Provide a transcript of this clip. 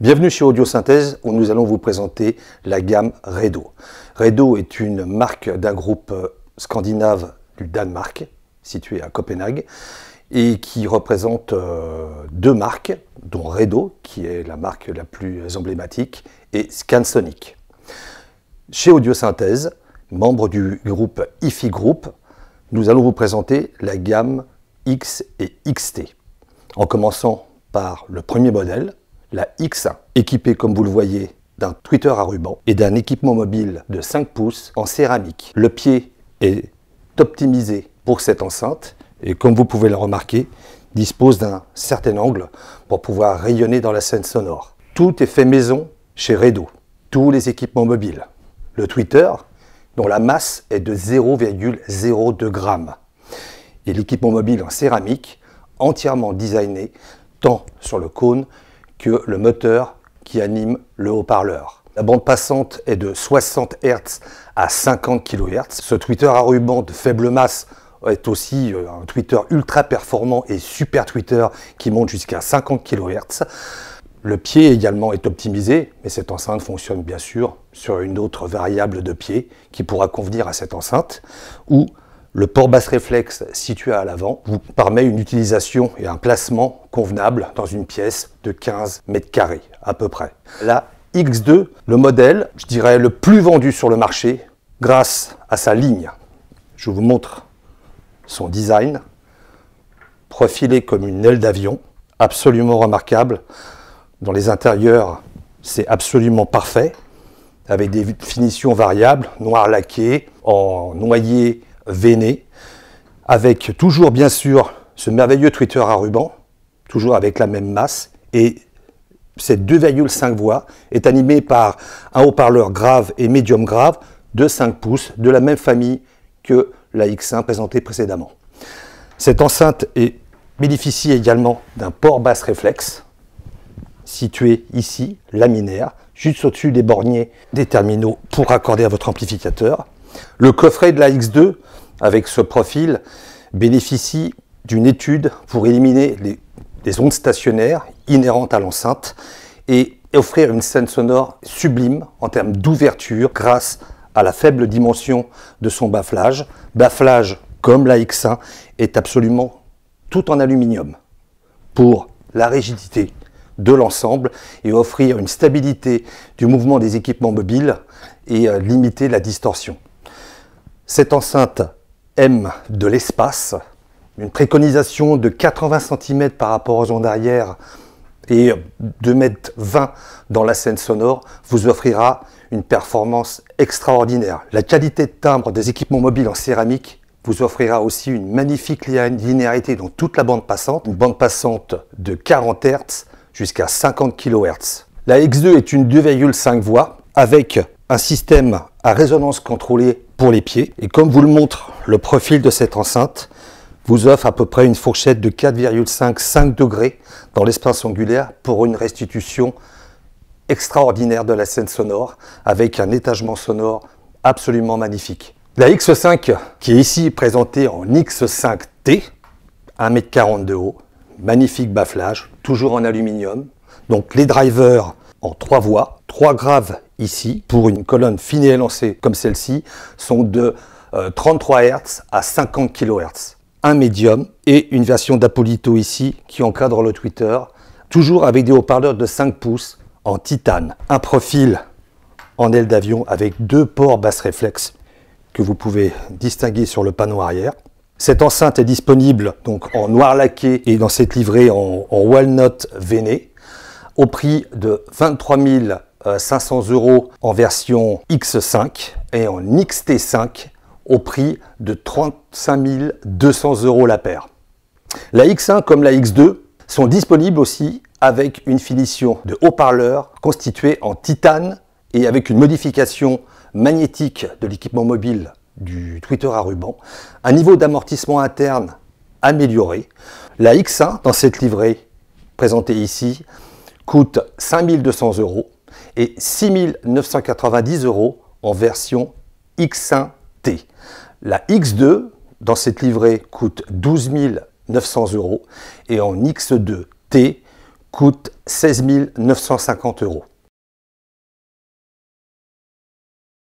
Bienvenue chez Audiosynthèse où nous allons vous présenter la gamme Redo. Redo est une marque d'un groupe euh, scandinave du Danemark situé à Copenhague et qui représente euh, deux marques dont Redo qui est la marque la plus emblématique et Scansonic. Chez Audiosynthèse, membre du groupe IFI Group, nous allons vous présenter la gamme X et XT en commençant par le premier modèle la X, équipée comme vous le voyez d'un Twitter à ruban et d'un équipement mobile de 5 pouces en céramique. Le pied est optimisé pour cette enceinte et comme vous pouvez le remarquer, dispose d'un certain angle pour pouvoir rayonner dans la scène sonore. Tout est fait maison chez Redo, tous les équipements mobiles. Le Twitter, dont la masse est de 0,02 g. Et l'équipement mobile en céramique, entièrement designé, tant sur le cône que le moteur qui anime le haut-parleur. La bande passante est de 60 Hz à 50 kHz. Ce Twitter à ruban de faible masse est aussi euh, un Twitter ultra performant et super Twitter qui monte jusqu'à 50 kHz. Le pied également est optimisé, mais cette enceinte fonctionne bien sûr sur une autre variable de pied qui pourra convenir à cette enceinte, ou le port basse réflexe situé à l'avant vous permet une utilisation et un placement convenable dans une pièce de 15 mètres carrés à peu près. La X2, le modèle, je dirais, le plus vendu sur le marché grâce à sa ligne. Je vous montre son design, profilé comme une aile d'avion, absolument remarquable. Dans les intérieurs, c'est absolument parfait, avec des finitions variables, noir laqué, en noyer veiné, avec toujours bien sûr ce merveilleux Twitter à ruban, toujours avec la même masse, et cette 2,5 voix est animée par un haut-parleur grave et médium grave de 5 pouces, de la même famille que la X1 présentée précédemment. Cette enceinte bénéficie également d'un port basse réflexe, situé ici, laminaire, juste au-dessus des borniers des terminaux pour raccorder à votre amplificateur. Le coffret de la X2, avec ce profil, bénéficie d'une étude pour éliminer les, ondes stationnaires inhérentes à l'enceinte et offrir une scène sonore sublime en termes d'ouverture grâce à la faible dimension de son baflage. baflage comme la X1 est absolument tout en aluminium pour la rigidité de l'ensemble et offrir une stabilité du mouvement des équipements mobiles et euh, limiter la distorsion. Cette enceinte M de l'espace, une préconisation de 80 cm par rapport aux ondes arrière et mètres m dans la scène sonore vous offrira une performance extraordinaire. La qualité de timbre des équipements mobiles en céramique vous offrira aussi une magnifique linéarité dans toute la bande passante, une bande passante de 40 Hz jusqu'à 50 kHz. La X2 est une 2,5 voix avec un système à résonance contrôlée pour les pieds. Et comme vous le montre le profil de cette enceinte, vous offre à peu près une fourchette de 4,5-5 degrés dans l'espace angulaire pour une restitution extraordinaire de la scène sonore avec un étagement sonore absolument magnifique. La X5 qui est ici présentée en X5T, 1m40 de haut, magnifique bafflage, toujours en aluminium. Donc les drivers en trois voix. Trois graves ici, pour une colonne et lancée comme celle-ci, sont de 33 euh, Hz à 50 kHz. Un médium et une version d'Apolito ici qui encadre le Twitter, toujours avec des haut-parleurs de 5 pouces en titane. Un profil en aile d'avion avec deux ports basse réflexe que vous pouvez distinguer sur le panneau arrière. Cette enceinte est disponible donc en noir laqué et dans cette livrée en, en walnut veiné au prix de 23 500 euros en version X5 et en XT5 au prix de 35 200 euros la paire. La X1 comme la X2 sont disponibles aussi avec une finition de haut-parleur constituée en titane et avec une modification magnétique de l'équipement mobile du Twitter à ruban, un niveau d'amortissement interne amélioré. La X1 dans cette livrée présentée ici coûte 5200 euros et 6990 euros en version X1T. La X2 dans cette livrée coûte 12 900 euros et en X2T coûte 16 950 euros.